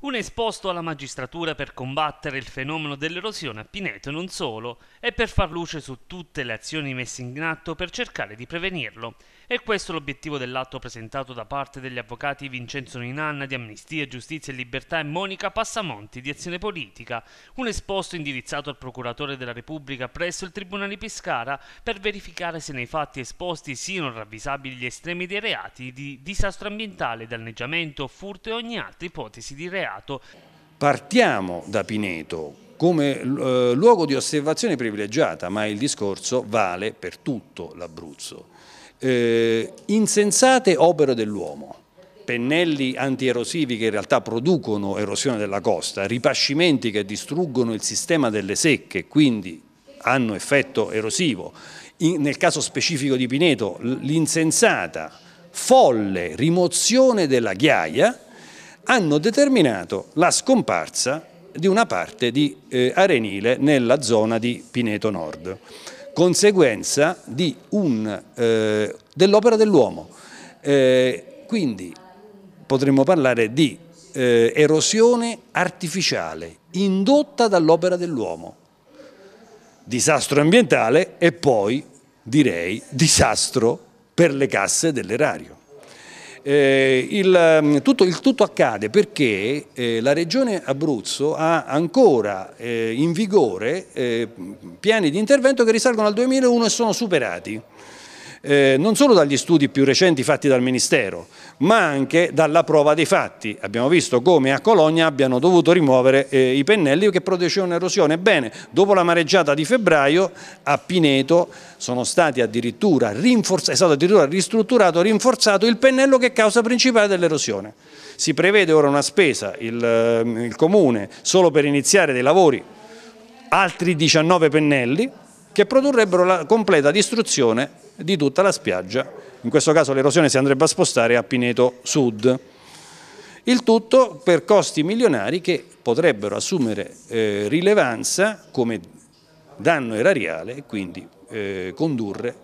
Un esposto alla magistratura per combattere il fenomeno dell'erosione a Pineto e non solo, e per far luce su tutte le azioni messe in atto per cercare di prevenirlo. E questo è l'obiettivo dell'atto presentato da parte degli avvocati Vincenzo Ninanna di Amnistia, Giustizia e Libertà e Monica Passamonti di Azione Politica, un esposto indirizzato al procuratore della Repubblica presso il Tribunale di Pescara per verificare se nei fatti esposti siano ravvisabili gli estremi dei reati di disastro ambientale, danneggiamento, furto e ogni altra ipotesi di reato reato. Partiamo da Pineto come eh, luogo di osservazione privilegiata, ma il discorso vale per tutto l'Abruzzo. Eh, insensate opere dell'uomo, pennelli antierosivi che in realtà producono erosione della costa, ripascimenti che distruggono il sistema delle secche, quindi hanno effetto erosivo. In, nel caso specifico di Pineto, l'insensata, folle rimozione della ghiaia hanno determinato la scomparsa di una parte di eh, arenile nella zona di Pineto Nord, conseguenza eh, dell'opera dell'uomo. Eh, quindi potremmo parlare di eh, erosione artificiale indotta dall'opera dell'uomo, disastro ambientale e poi direi disastro per le casse dell'erario. Eh, il, mm, tutto, il, tutto, accade perché eh, la Regione Abruzzo ha ancora eh, in vigore eh, piani di intervento che risalgono al 2001 e sono superati eh, non solo dagli studi più recenti fatti dal Ministero, ma anche dalla prova dei fatti. Abbiamo visto come a Colonia abbiano dovuto rimuovere eh, i pennelli che producevano erosione. Ebbene, dopo la mareggiata di febbraio a Pineto sono stati addirittura è stato addirittura ristrutturato, rinforzato il pennello che è causa principale dell'erosione. Si prevede ora una spesa, il, ehm, il Comune, solo per iniziare dei lavori, altri 19 pennelli, che produrrebbero la completa distruzione di tutta la spiaggia. In questo caso l'erosione si andrebbe a spostare a Pineto Sud. Il tutto per costi milionari che potrebbero assumere eh, rilevanza come danno erariale e quindi eh, condurre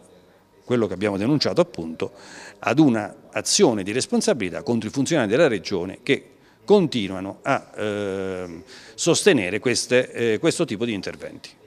quello che abbiamo denunciato appunto ad un'azione di responsabilità contro i funzionari della Regione che continuano a eh, sostenere queste, eh, questo tipo di interventi.